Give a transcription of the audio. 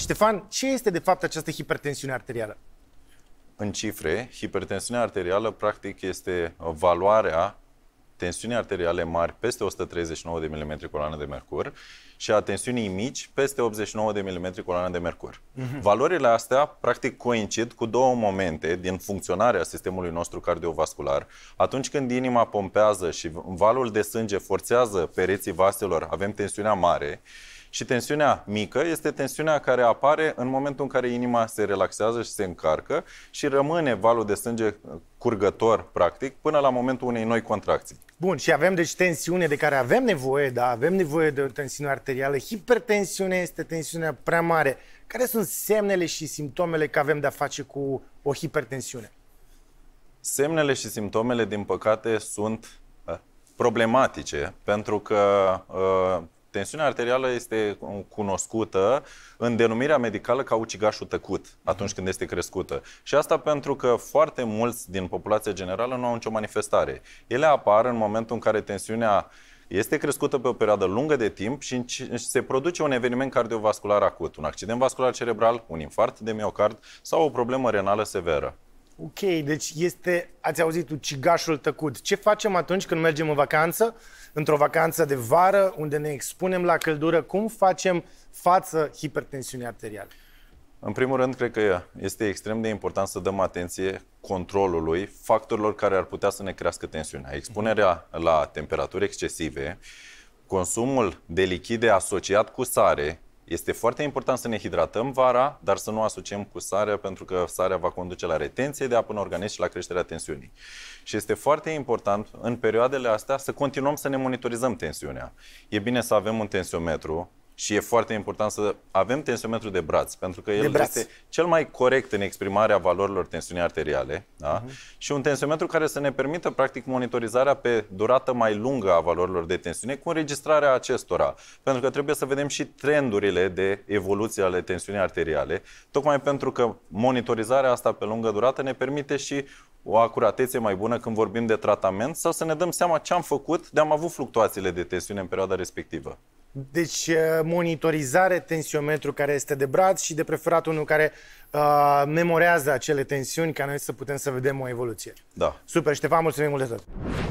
Ștefan, ce este de fapt această hipertensiune arterială? În cifre, hipertensiunea arterială practic este valoarea tensiunii arteriale mari peste 139 de mm coloană de mercur și a tensiunii mici peste 89 de mm coloană de mercur. Mm-hmm. Valorile astea practic coincid cu două momente din funcționarea sistemului nostru cardiovascular. Atunci când inima pompează și valul de sânge forțează pereții vaselor, avem tensiunea mare și tensiunea mică este tensiunea care apare în momentul în care inima se relaxează și se încarcă și rămâne valul de sânge uh, curgător, practic, până la momentul unei noi contracții. Bun, și avem deci tensiune de care avem nevoie, da, avem nevoie de o tensiune arterială. Hipertensiune este tensiunea prea mare. Care sunt semnele și simptomele că avem de-a face cu o hipertensiune? Semnele și simptomele, din păcate, sunt uh, problematice, pentru că uh, Tensiunea arterială este cunoscută în denumirea medicală ca ucigașul tăcut atunci mhm. când este crescută. Și asta pentru că foarte mulți din populația generală nu au nicio manifestare. Ele apar în momentul în care tensiunea este crescută pe o perioadă lungă de timp și se produce un eveniment cardiovascular acut, un accident vascular cerebral, un infarct de miocard sau o problemă renală severă. Ok, deci este, ați auzit ucigașul tăcut. Ce facem atunci când mergem în vacanță, într-o vacanță de vară, unde ne expunem la căldură? Cum facem față hipertensiunii arteriale? În primul rând, cred că este extrem de important să dăm atenție controlului factorilor care ar putea să ne crească tensiunea. Expunerea la temperaturi excesive, consumul de lichide asociat cu sare, este foarte important să ne hidratăm vara, dar să nu asociem cu sarea, pentru că sarea va conduce la retenție de apă în organism și la creșterea tensiunii. Și este foarte important în perioadele astea să continuăm să ne monitorizăm tensiunea. E bine să avem un tensiometru și e foarte important să avem tensiometru de braț, pentru că el este cel mai corect în exprimarea valorilor tensiunii arteriale da? uh-huh. și un tensiometru care să ne permită, practic, monitorizarea pe durată mai lungă a valorilor de tensiune cu înregistrarea acestora. Pentru că trebuie să vedem și trendurile de evoluție ale tensiunii arteriale, tocmai pentru că monitorizarea asta pe lungă durată ne permite și o acuratețe mai bună când vorbim de tratament sau să ne dăm seama ce am făcut de am avut fluctuațiile de tensiune în perioada respectivă. Deci uh, monitorizare, tensiometru care este de braț și de preferat unul care uh, memorează acele tensiuni ca noi să putem să vedem o evoluție. Da. Super, Ștefan, mulțumim mult de tot!